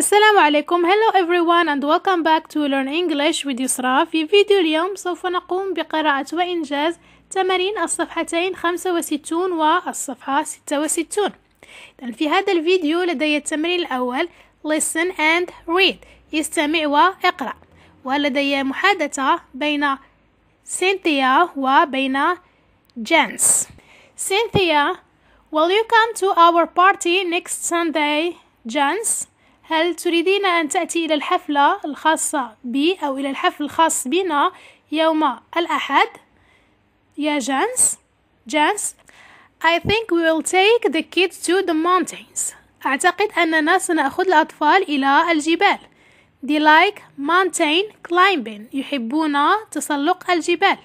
السلام عليكم Hello everyone and welcome back to Learn English with يسرا في فيديو اليوم سوف نقوم بقراءة وإنجاز تمارين الصفحتين 65 والصفحة 66 إذن في هذا الفيديو لدي التمرين الأول Listen and read استمع واقرأ ولدي محادثة بين سينثيا وبين جانس سينثيا Will you come to our party next Sunday, جانس هل تريدين أن تأتي إلى الحفلة الخاصة بي أو إلى الحفل الخاص بنا يوم الأحد؟ يا جانس جانس I think we will take the kids to the mountains أعتقد أننا سنأخذ الأطفال إلى الجبال They like mountain climbing يحبون تسلق الجبال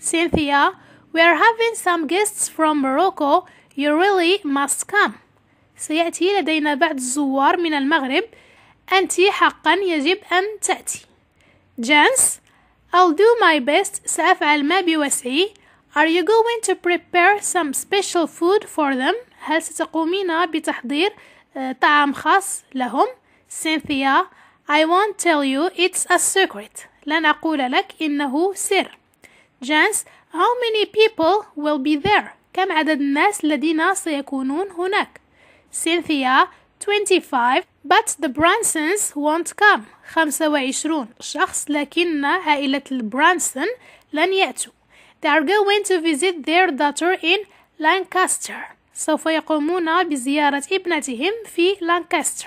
Cynthia We are having some guests from Morocco You really must come سيأتي لدينا بعض الزوار من المغرب أنت حقا يجب أن تأتي جانس I'll do my best سأفعل ما بوسعي Are you going to prepare some special food for them? هل ستقومين بتحضير آه، طعام خاص لهم؟ Cynthia I won't tell you it's a secret لن أقول لك إنه سر جانس How many people will be there? كم عدد الناس الذين سيكونون هناك؟ Cynthia, 25 but the Bransons won't come 25 شخص لكن عائلة البرانسون لن يأتوا they are going to visit their daughter in Lancaster سوف يقومون بزيارة ابنتهم في لانكاستر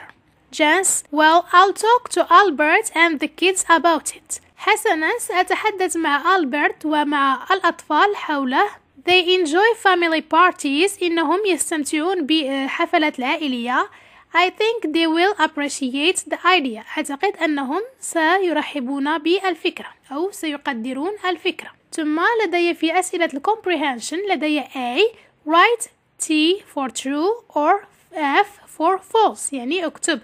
جانس well I'll talk to Albert and the kids about it حسنا سأتحدث مع ألبرت ومع الأطفال حوله they enjoy family parties إنهم يستمتعون بحفلات العائلية I think they will appreciate the idea أعتقد أنهم سيرحبون بالفكرة أو سيقدرون الفكرة ثم لدي في أسئلة الcomprehension لدي A write T for true or F for false يعني اكتب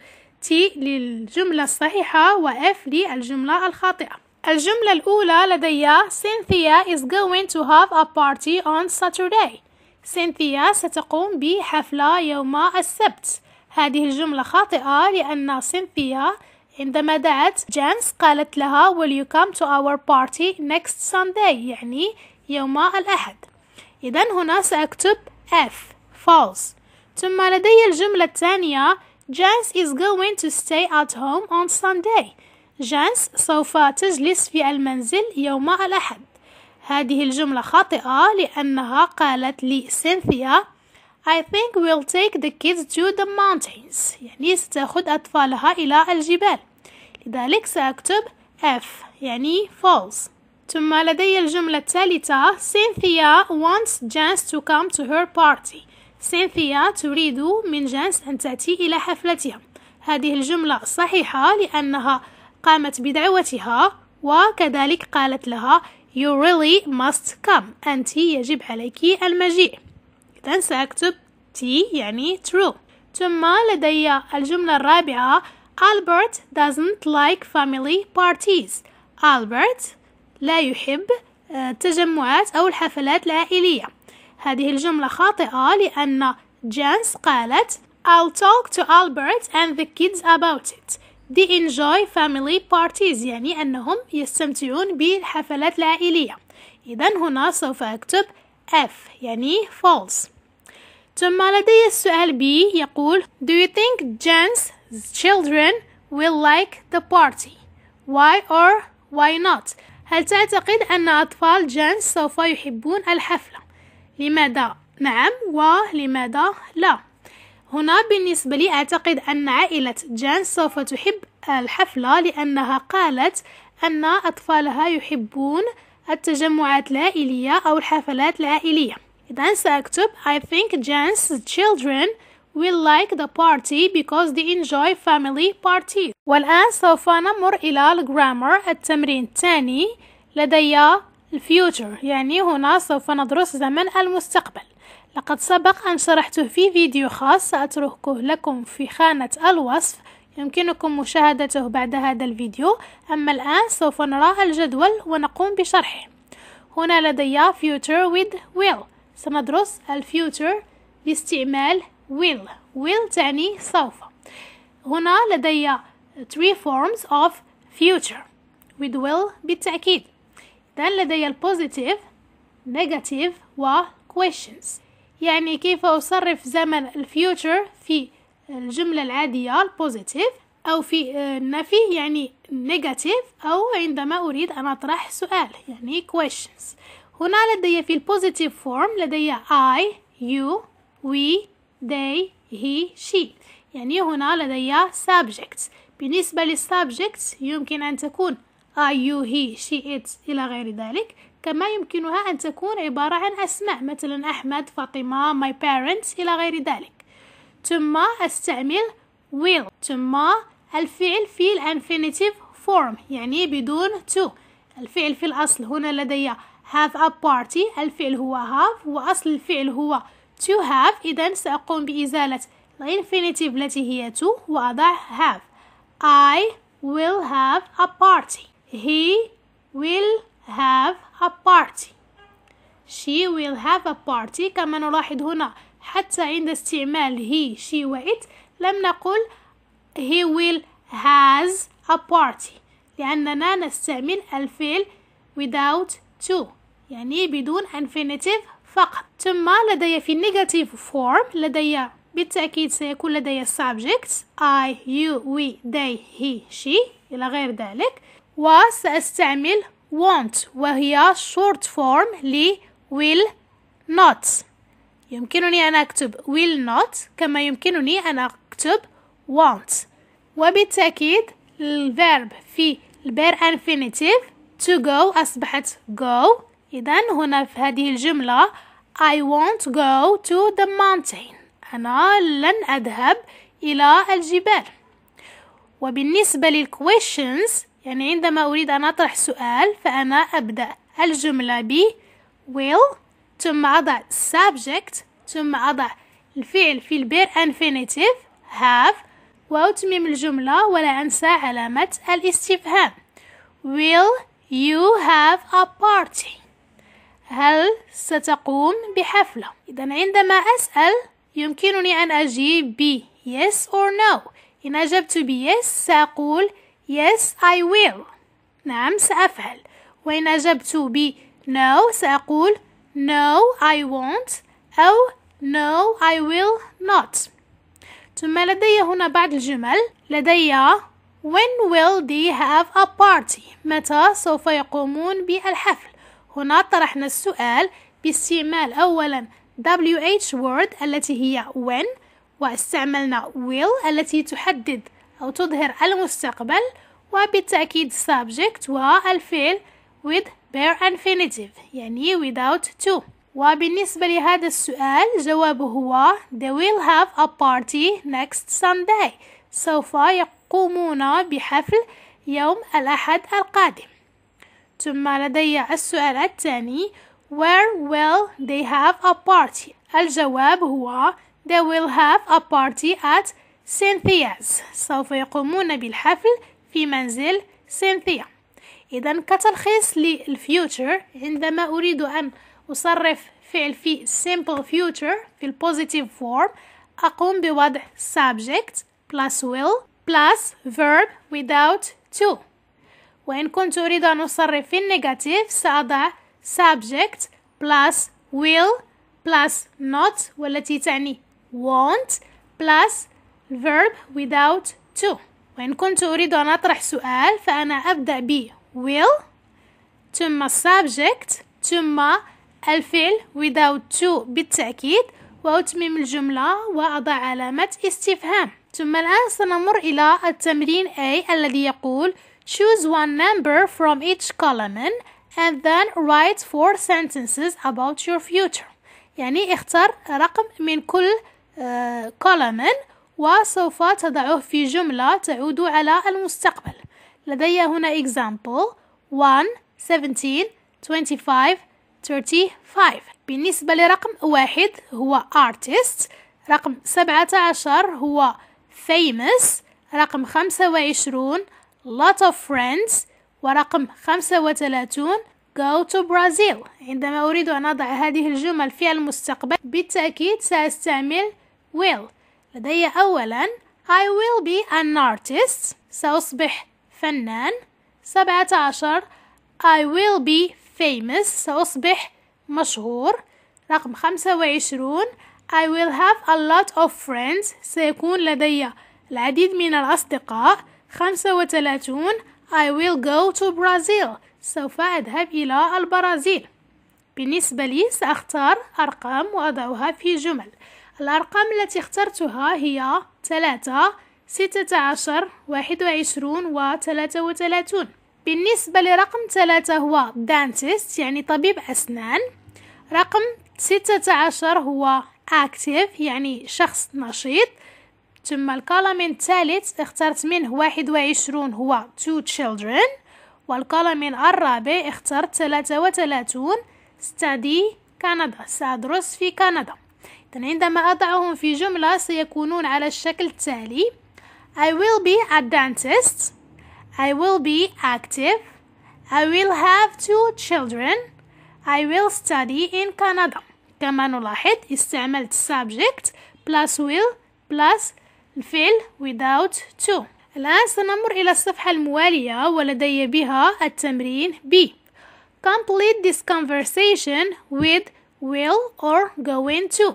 T للجملة الصحيحة و F للجملة الخاطئة الجملة الأولى لدي Cynthia is going to have a party on Saturday. Cynthia ستقوم بحفلة يوم السبت. هذه الجملة خاطئة لأن Cynthia عندما دعت جانس قالت لها Will you come to our party next Sunday يعني يوم الأحد إذا هنا سأكتب F false ثم لدي الجملة الثانية Janice is going to stay at home on Sunday جانس سوف تجلس في المنزل يوم الأحد هذه الجملة خاطئة لأنها قالت لي سينثيا I think we'll take the kids to the mountains يعني ستأخذ أطفالها إلى الجبال لذلك سأكتب F يعني false ثم لدي الجملة الثالثة سينثيا wants جانس to come to her party سينثيا تريد من جانس أن تأتي إلى حفلتها هذه الجملة صحيحة لأنها قامت بدعوتها وكذلك قالت لها You really must come أنت يجب عليك المجيء إذا سأكتب T يعني true ثم لدي الجملة الرابعة Albert doesn't like family parties Albert لا يحب آه، التجمعات أو الحفلات العائلية هذه الجملة خاطئة لأن جانس قالت I'll talk to Albert and the kids about it they enjoy family parties يعني أنهم يستمتعون بالحفلات العائلية إذا هنا سوف أكتب F يعني false ثم لدي السؤال B يقول Do you think Jen's children will like the party? Why or why not? هل تعتقد أن أطفال جينز سوف يحبون الحفلة؟ لماذا نعم ولماذا لا؟ هنا بالنسبة لي أعتقد أن عائلة جان سوف تحب الحفلة لأنها قالت أن أطفالها يحبون التجمعات العائلية أو الحفلات العائلية إذا سأكتب I think Jan's children will like the party because they enjoy family parties والآن سوف نمر إلى الجرامر التمرين الثاني لدي الفيوتشر يعني هنا سوف ندرس زمن المستقبل لقد سبق أن شرحته في فيديو خاص سأتركه لكم في خانة الوصف يمكنكم مشاهدته بعد هذا الفيديو أما الآن سوف نرى الجدول ونقوم بشرحه هنا لدي future with will سندرس الفيوتر باستعمال will will تعني سوف هنا لدي three forms of future with will بالتأكيد إذن لدي positive, negative و questions يعني كيف أصرف زمن الفيوتشر في الجملة العادية البوزيتيف أو في النفي آه، يعني نيجاتيف أو عندما أريد أن أطرح سؤال يعني questions هنا لدي في البوزيتيف فورم لدي I, you, we, they, he, she يعني هنا لدي subjects بالنسبة للسبجكت يمكن أن تكون I, you, he, she, it إلى غير ذلك كما يمكنها أن تكون عبارة عن أسماء مثلا أحمد فاطمة my parents إلى غير ذلك ثم أستعمل will ثم الفعل في infinitive form يعني بدون to الفعل في الأصل هنا لدي have a party الفعل هو have وأصل الفعل هو to have إذا سأقوم بإزالة الانفينيتيف التي هي to وأضع have I will have a party he will have a party she will have a party كما نلاحظ هنا حتى عند استعمال he she و it لم نقل he will has a party لأننا نستعمل الفعل without to يعني بدون infinitive فقط ثم لدي في negative form لدي بالتأكيد سيكون لدي subjects I, you, we, they, he, she إلى غير ذلك وسأستعمل won't وهي short form ل will not يمكنني أن أكتب will not كما يمكنني أن أكتب won't وبالتأكيد الفيرب في البير infinitive to go أصبحت go إذا هنا في هذه الجملة I won't go to the mountain أنا لن أذهب إلى الجبال وبالنسبة للquestions يعني عندما أريد أن أطرح سؤال فأنا أبدأ الجملة ب will ثم أضع subject ثم أضع الفعل في البير infinitive have وأتمم الجملة ولا أنسى علامة الاستفهام will you have a party هل ستقوم بحفلة إذا عندما أسأل يمكنني أن أجيب ب yes or no إن أجبت ب yes سأقول Yes, I will. نعم سأفعل وإن أجبت ب No سأقول No, I won't أو No, I will not ثم لدي هنا بعض الجمل لدي When will they have a party? متى سوف يقومون بالحفل؟ هنا طرحنا السؤال باستعمال أولا WH word التي هي when واستعملنا will التي تحدد أو تظهر المستقبل وبالتأكيد subject والفعل with bare infinitive يعني without to وبالنسبة لهذا السؤال جوابه هو they will have a party next Sunday سوف يقومون بحفل يوم الأحد القادم ثم لدي السؤال الثاني Where will they have a party؟ الجواب هو They will have a party at سينثياز سوف يقومون بالحفل في منزل سينثيا إذا كتلخيص للفيوتشر عندما أريد أن أصرف فعل في simple future في البوزيتيف فورم أقوم بوضع subject plus will plus verb without to وإن كنت أريد أن أصرف في النيجاتيف سأضع subject plus will plus not والتي تعني want plus verb without to وإن كنت أريد أن أطرح سؤال فأنا أبدأ ب will ثم subject ثم الفعل without to بالتأكيد وأتمم الجملة وأضع علامة استفهام ثم الآن سنمر إلى التمرين A الذي يقول Choose one number from each column and then write four sentences about your future يعني اختر رقم من كل uh, column وسوف تضعه في جملة تعود على المستقبل لدي هنا example 1 17 25 35 بالنسبة لرقم واحد هو artist رقم سبعة عشر هو famous رقم خمسة وعشرون lot of friends ورقم خمسة وثلاثون go to Brazil عندما أريد أن أضع هذه الجمل في المستقبل بالتأكيد سأستعمل will لدي أولا I will be an artist سأصبح فنان سبعة عشر I will be famous سأصبح مشهور رقم خمسة وعشرون I will have a lot of friends سيكون لدي العديد من الأصدقاء خمسة وثلاثون I will go to Brazil سوف أذهب إلى البرازيل بالنسبة لي سأختار أرقام وأضعها في جمل الأرقام التي اخترتها هي ثلاثة ستة عشر واحد وعشرون وثلاثة وثلاثون بالنسبة لرقم ثلاثة هو دانتست يعني طبيب أسنان رقم ستة عشر هو أكتيف يعني شخص نشيط ثم الكولوم الثالث اخترت منه واحد وعشرون هو two children والكولوم الرابع اخترت ثلاثة وثلاثون study كندا سأدرس في كندا عندما أضعهم في جملة سيكونون على الشكل التالي I will be a dentist I will be active I will have two children I will study in Canada كما نلاحظ استعملت subject plus will plus الفعل without to الآن سنمر إلى الصفحة الموالية ولدي بها التمرين B Complete this conversation with will or going to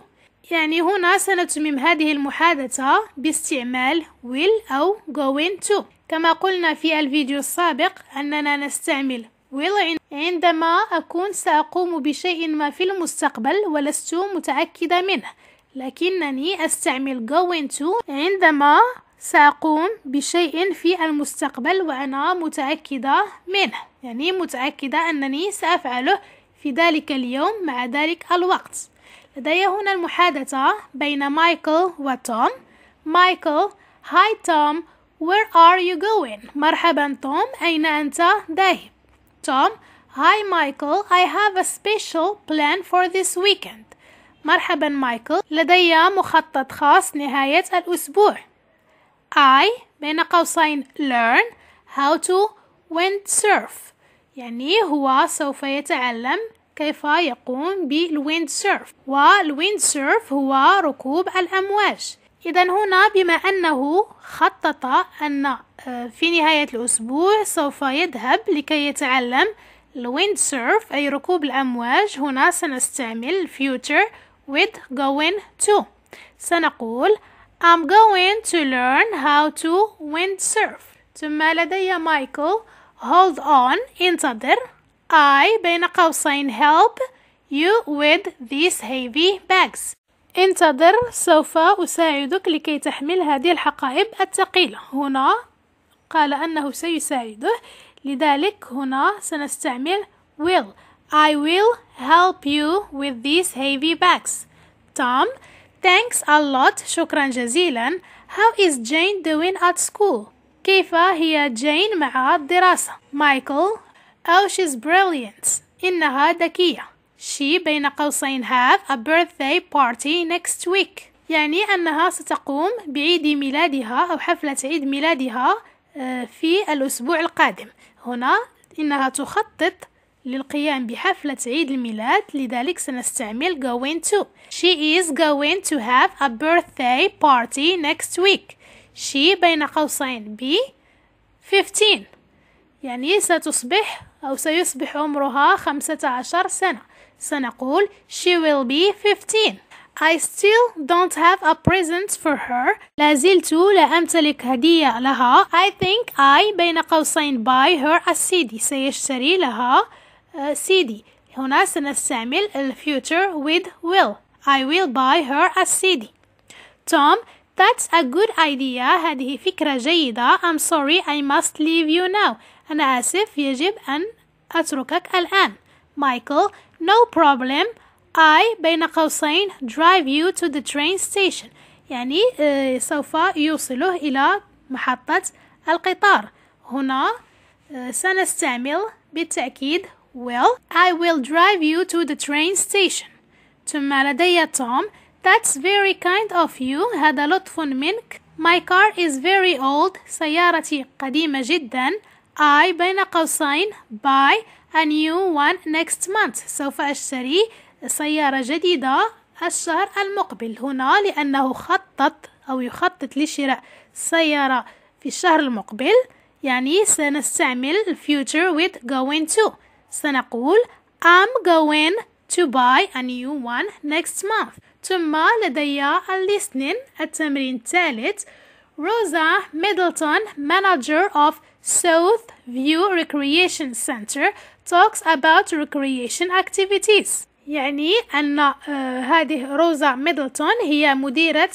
يعني هنا سنتمم هذه المحادثة باستعمال will أو going to كما قلنا في الفيديو السابق أننا نستعمل will عندما أكون سأقوم بشيء ما في المستقبل ولست متأكدة منه لكنني أستعمل going to عندما سأقوم بشيء في المستقبل وأنا متأكدة منه يعني متأكدة أنني سأفعله في ذلك اليوم مع ذلك الوقت لدي هنا المحادثة بين مايكل وتوم مايكل هاي توم where are you going مرحبا توم أين أنت ذاهب توم هاي مايكل I have a special plan for this weekend. مرحبا مايكل لدي مخطط خاص نهاية الأسبوع I بين قوسين learn how to windsurf يعني هو سوف يتعلم كيف يقوم بالويند سيرف والويند سيرف هو ركوب الأمواج إذا هنا بما أنه خطط أن آه، في نهاية الأسبوع سوف يذهب لكي يتعلم الويند سيرف أي ركوب الأمواج هنا سنستعمل future with going to سنقول I'm going to learn how to windsurf ثم لدي مايكل hold on انتظر I بين قوسين help you with these heavy bags انتظر سوف أساعدك لكي تحمل هذه الحقائب الثقيلة هنا قال أنه سيساعده لذلك هنا سنستعمل will I will help you with these heavy bags Tom, thanks a lot شكرا جزيلا how is Jane doing at school كيف هي جين مع الدراسة مايكل Oh, she's brilliant. إنها ذكية. She بين قوسين have a birthday party next week. يعني أنها ستقوم بعيد ميلادها أو حفلة عيد ميلادها آه، في الأسبوع القادم. هنا إنها تخطط للقيام بحفلة عيد الميلاد لذلك سنستعمل going to She is going to have a birthday party next week She بين قوسين be 15 يعني ستصبح أو سيصبح عمرها خمسة عشر سنة سنقول she will be fifteen I still don't have a present for her لا زلت لا أمتلك هدية لها I think I بين قوسين buy her a CD سيشتري لها CD هنا سنستعمل ال future with will I will buy her a CD Tom That's a good idea هذه فكرة جيدة I'm sorry I must leave you now أنا آسف يجب أن أتركك الآن مايكل no problem I بين قوسين drive you to the train station يعني آه، سوف يوصله إلى محطة القطار هنا آه، سنستعمل بالتأكيد will I will drive you to the train station ثم لدي توم That's very kind of you هذا لطف منك My car is very old سيارتي قديمة جدا I بين قوسين buy a new one next month سوف أشتري سيارة جديدة الشهر المقبل هنا لأنه خطط أو يخطط لشراء سيارة في الشهر المقبل يعني سنستعمل future with going to سنقول I'm going to buy a new one next month ثم لدي listening التمرين الثالث Rosa Middleton, manager of South View Recreation Center, talks about recreation activities. يعني أن هذه روزا ميدلتون هي مديرة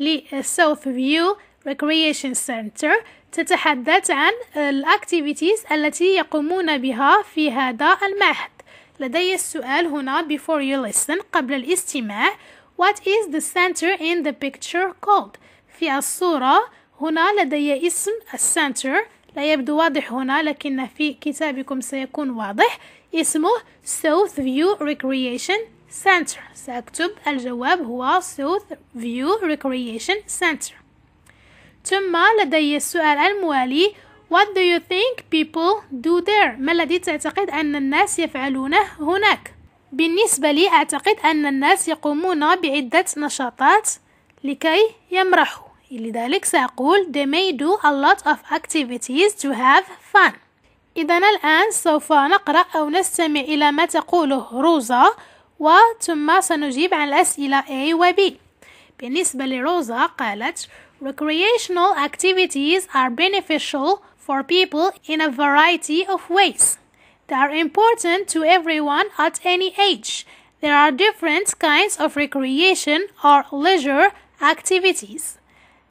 لساوث فيو Recreation Center تتحدث عن الأكتيفيتيز التي يقومون بها في هذا المعهد لدي السؤال هنا before you listen قبل الاستماع What is the center in the picture called؟ في الصورة هنا لدي اسم السنتر لا يبدو واضح هنا لكن في كتابكم سيكون واضح اسمه South View Recreation Center سأكتب الجواب هو South View Recreation Center ثم لدي السؤال الموالي What do you think people do there? ما الذي تعتقد أن الناس يفعلونه هناك؟ بالنسبة لي أعتقد أن الناس يقومون بعدة نشاطات لكي يمرحوا لذلك سأقول they may do a lot of activities to have fun إذا الآن سوف نقرأ أو نستمع إلى ما تقوله روزا وثم سنجيب عن الأسئلة A و B بالنسبة لروزا قالت Recreational activities are beneficial for people in a variety of ways. They are important to everyone at any age. There are different kinds of recreation or leisure activities.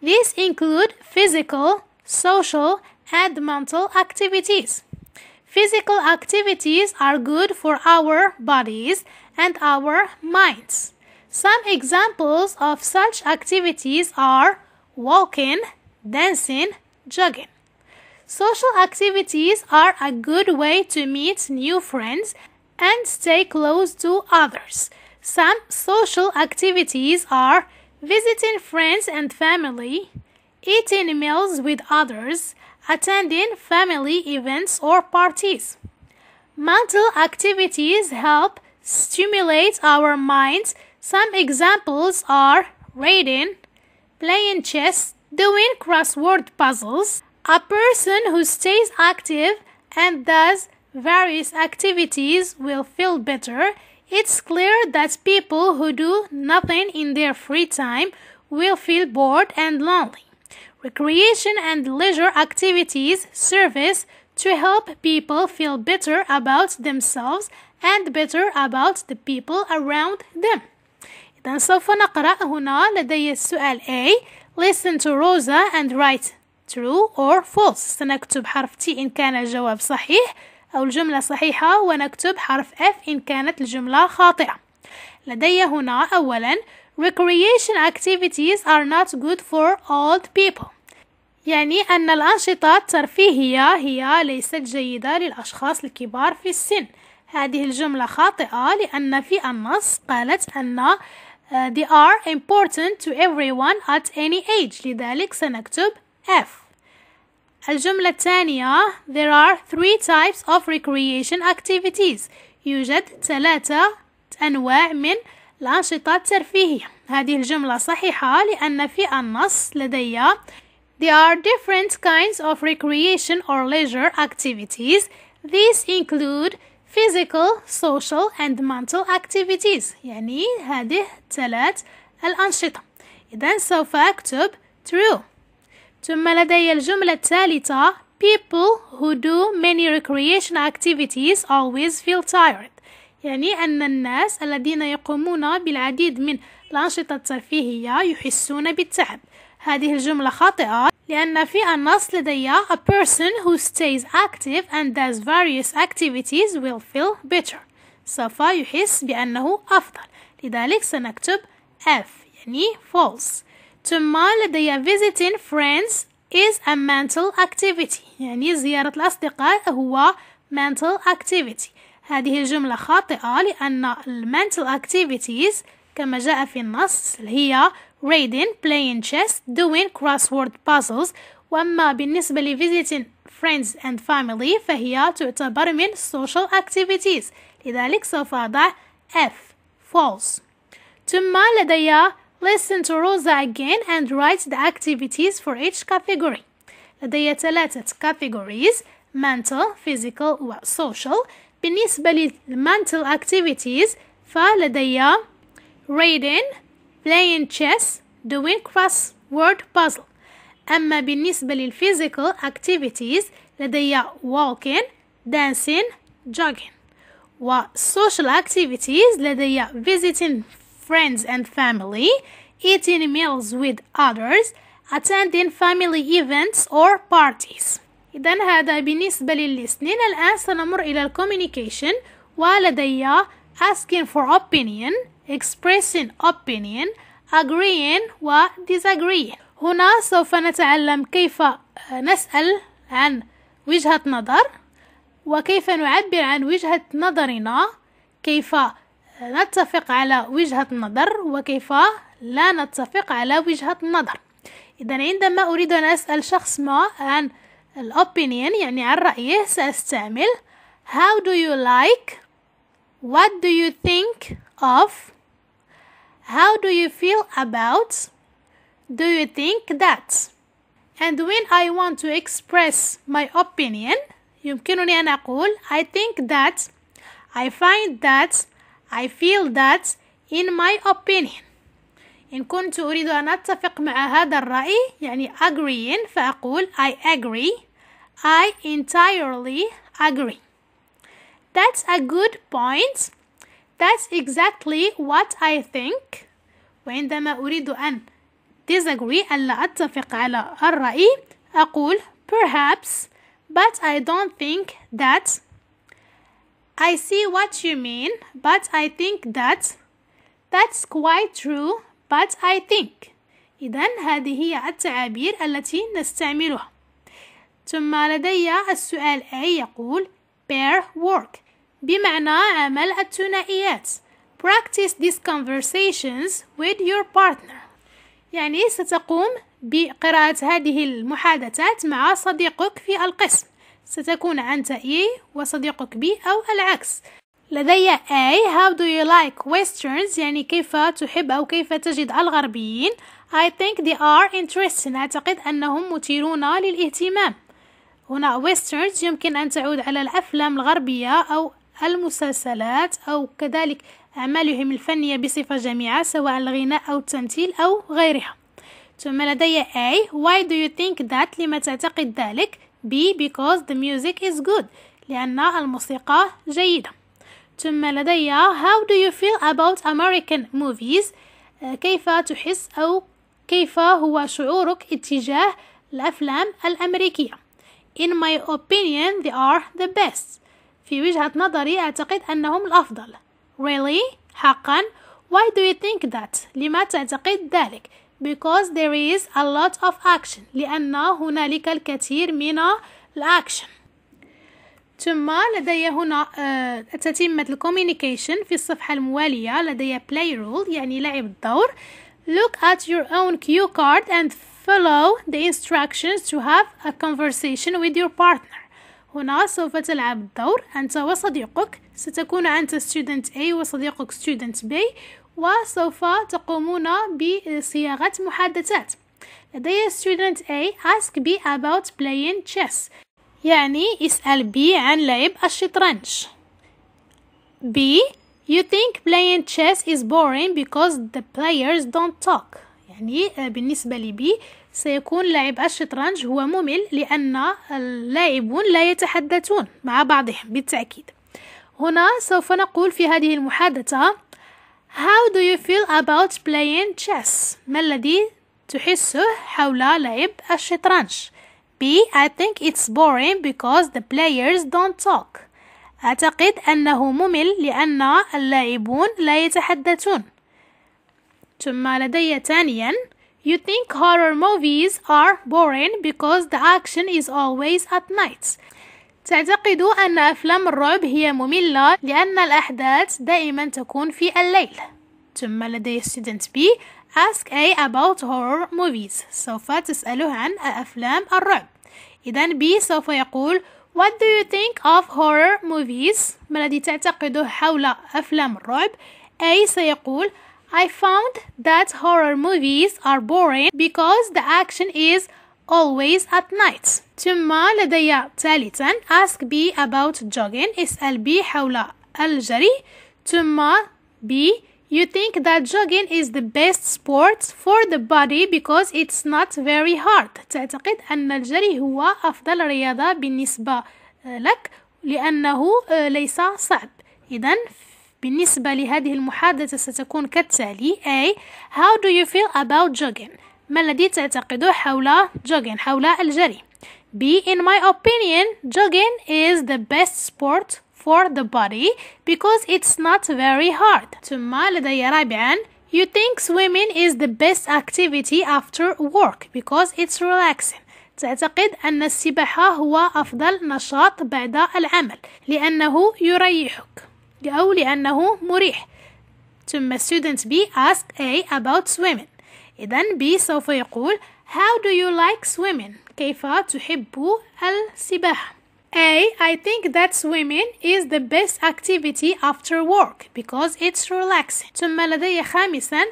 These include physical, social, and mental activities. Physical activities are good for our bodies and our minds. Some examples of such activities are walking, dancing, jogging. Social activities are a good way to meet new friends and stay close to others. Some social activities are visiting friends and family, eating meals with others, attending family events or parties. Mental activities help stimulate our minds. Some examples are reading, playing chess, doing crossword puzzles. A person who stays active and does various activities will feel better it's clear that people who do nothing in their free time will feel bored and lonely. Recreation and leisure activities service to help people feel better about themselves and better about the people around them. إذا سوف نقرأ هنا لدي السؤال A. Listen to Rosa and write true or false. سنكتب حرف T إن كان الجواب صحيح. أو الجملة صحيحة ونكتب حرف F إن كانت الجملة خاطئة لدي هنا أولا Recreation activities are not good for old people يعني أن الأنشطة الترفيهية هي ليست جيدة للأشخاص الكبار في السن هذه الجملة خاطئة لأن في النص قالت أن آه, they are important to everyone at any age لذلك سنكتب F الجملة الثانية There are three types of recreation activities يوجد ثلاثة أنواع من الأنشطة الترفيهية هذه الجملة صحيحة لأن في النص لدي There are different kinds of recreation or leisure activities. These include physical, social and mental activities. يعني هذه ثلاث الأنشطة. إذا سوف أكتب true. ثم لدي الجملة الثالثة People who do many recreational activities always feel tired يعني أن الناس الذين يقومون بالعديد من الأنشطة الترفيهية يحسون بالتعب هذه الجملة خاطئة لأن في النص لدي a person who stays active and does various activities will feel better سوف يحس بأنه أفضل لذلك سنكتب F يعني false ثم لدي visiting friends is a mental activity يعني زيارة الأصدقاء هو mental activity هذه الجملة خاطئة لأن mental activities كما جاء في النص هي reading, playing chess, doing crossword puzzles وأما بالنسبة ل visiting friends and family فهي تعتبر من social activities لذلك سوف أضع F false ثم لدي Listen to Rosa again and write the activities for each category. لدي ثلاثة categories mental, physical و social. بالنسبة للmental activities فلدي uh, reading, playing chess, doing crossword puzzle. أما بالنسبة للphysical activities لدي uh, walking, dancing, jogging. و social activities لدي uh, visiting friends and family, eating meals with others, attending family events or parties. إذا هذا بالنسبة للسنين الآن سنمر إلى الكوميونيكيشن ولدي asking for opinion, expressing opinion, agreeing و disagreeing هنا سوف نتعلم كيف نسأل عن وجهة نظر وكيف نعبر عن وجهة نظرنا كيف نتفق على وجهة النظر وكيف لا نتفق على وجهة النظر إذا عندما أريد أن أسأل شخص ما عن الأوبينيون يعني عن رأيه سأستعمل How do you like? What do you think of? How do you feel about? Do you think that? And when I want to express my opinion يمكنني أن أقول I think that I find that I feel that in my opinion إن كنت أريد أن أتفق مع هذا الرأي يعني agreeing فأقول I agree I entirely agree That's a good point That's exactly what I think وعندما أريد أن disagree ألا أتفق على الرأي أقول perhaps but I don't think that I see what you mean, but I think that that's quite true, but I think إذن هذه هي التعابير التي نستعملها ثم لدي السؤال A يقول pair work بمعنى عمل الثنائيات practice these conversations with your partner يعني ستقوم بقراءة هذه المحادثات مع صديقك في القسم ستكون أنت A وصديقك بي أو العكس لدي أي How do you like westerns يعني كيف تحب أو كيف تجد الغربيين I think they are interesting أعتقد أنهم مثيرون للاهتمام هنا westerns يمكن أن تعود على الأفلام الغربية أو المسلسلات أو كذلك أعمالهم الفنية بصفة جميعة سواء الغناء أو التمثيل أو غيرها ثم لدي أي Why do you think that لما تعتقد ذلك B because the music is good لأن الموسيقى جيدة ثم لدي how do you feel about American movies كيف تحس أو كيف هو شعورك اتجاه الأفلام الأمريكية In my opinion they are the best في وجهة نظري أعتقد أنهم الأفضل Really؟ حقا Why do you think that؟ لما تعتقد ذلك؟ because there is a lot of action لأن هنالك الكثير من الأكشن ثم لدي هنا تتمة الكوميونيكيشن في الصفحة الموالية لدي play role يعني لعب الدور Look at your own cue card and follow the instructions to have a conversation with your partner هنا سوف تلعب الدور أنت وصديقك ستكون أنت student A وصديقك student B وسوف تقومون بصياغة محادثات لدي student A ask B about playing chess يعني اسأل B عن لعب الشطرنج B You think playing chess is boring because the players don't talk يعني آه، بالنسبة لبي سيكون لعب الشطرنج هو ممل لأن اللاعبون لا يتحدثون مع بعضهم بالتأكيد هنا سوف نقول في هذه المحادثة How do you feel about playing chess? ما الذي تحسه حول لعب الشطرنج؟ B. I think it's boring because the players don't talk. أعتقد أنه ممل لأن اللاعبون لا يتحدثون. ثم لدي ثانيا You think horror movies are boring because the action is always at night. تعتقد أن أفلام الرعب هي مملة لأن الأحداث دائما تكون في الليل ثم لدي student B ask A about horror movies سوف تسأله عن أفلام الرعب إذا B سوف يقول What do you think of horror movies؟ ما الذي تعتقده حول أفلام الرعب؟ A سيقول I found that horror movies are boring because the action is always at night تما لدي ثالثا ask B about jogging اسأل B حول الجري تما B you think that jogging is the best sport for the body because it's not very hard تعتقد أن الجري هو أفضل رياضة بالنسبة لك لأنه ليس صعب إذا بالنسبة لهذه المحادثة ستكون كالتالي A How do you feel about jogging? ما الذي تعتقده حول jogging حول الجري B in my opinion jogging is the best sport for the body because it's not very hard ثم لدي رابعا You think swimming is the best activity after work because it's relaxing تعتقد أن السباحة هو أفضل نشاط بعد العمل لأنه يريحك أو لأنه مريح ثم student B ask A about swimming إذن B سوف يقول How do you like swimming؟ كيف تحب السباحة؟ A. I think that swimming is the best activity after work because it's relaxing. ثم لدي خامسا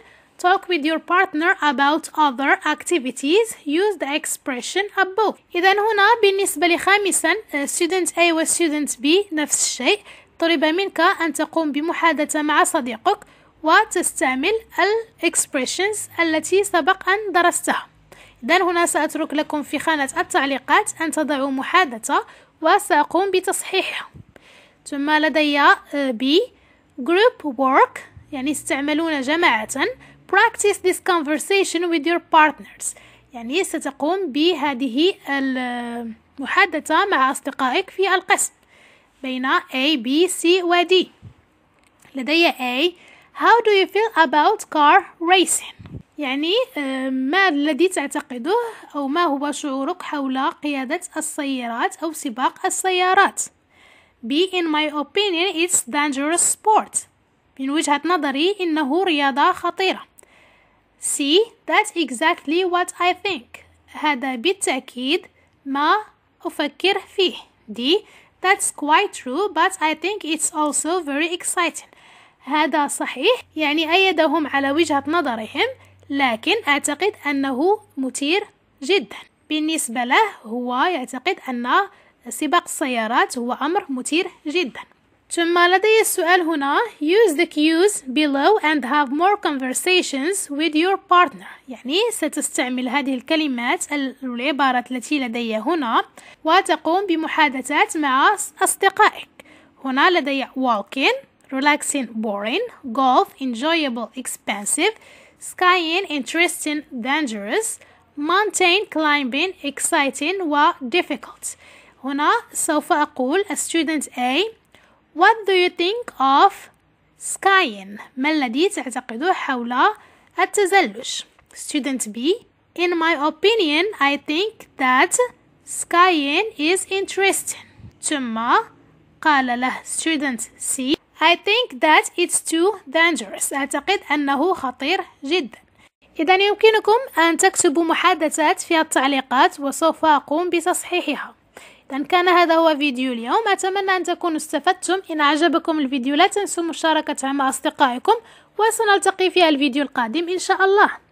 Talk with your partner about other activities. Use the expression above. إذن هنا بالنسبة لخامسا student A و student B نفس الشيء. طلب منك أن تقوم بمحادثة مع صديقك. وتستعمل expressions التي سبق أن درستها إذا هنا سأترك لكم في خانة التعليقات أن تضعوا محادثة وسأقوم بتصحيحها ثم لدي آه، B group work يعني استعملون جماعة practice this conversation with your partners يعني ستقوم بهذه المحادثة مع أصدقائك في القسم بين A, B, C و D لدي A How do you feel about car racing? يعني ما الذي تعتقده أو ما هو شعورك حول قيادة السيارات أو سباق السيارات B in my opinion it's dangerous sport من وجهة نظري إنه رياضة خطيرة C that's exactly what I think هذا بالتأكيد ما أفكر فيه D that's quite true but I think it's also very exciting هذا صحيح يعني أيدهم على وجهة نظرهم لكن أعتقد أنه مثير جدا بالنسبة له هو يعتقد أن سباق السيارات هو أمر مثير جدا ثم لدي السؤال هنا use the cues below and have more conversations with your partner يعني ستستعمل هذه الكلمات العبارات التي لدي هنا وتقوم بمحادثات مع أصدقائك هنا لدي walking relaxing, boring, golf, enjoyable, expensive, skiing, interesting, dangerous, mountain climbing, exciting or difficult. هنا سوف أقول student A What do you think of skying? ما الذي تعتقد حول التزلج؟ student B In my opinion, I think that skiing is interesting. ثم قال له student C I think that it's too dangerous أعتقد أنه خطير جدا إذا يمكنكم أن تكتبوا محادثات في التعليقات وسوف أقوم بتصحيحها إذا كان هذا هو فيديو اليوم أتمنى أن تكونوا استفدتم إن عجبكم الفيديو لا تنسوا مشاركته مع أصدقائكم وسنلتقي في الفيديو القادم إن شاء الله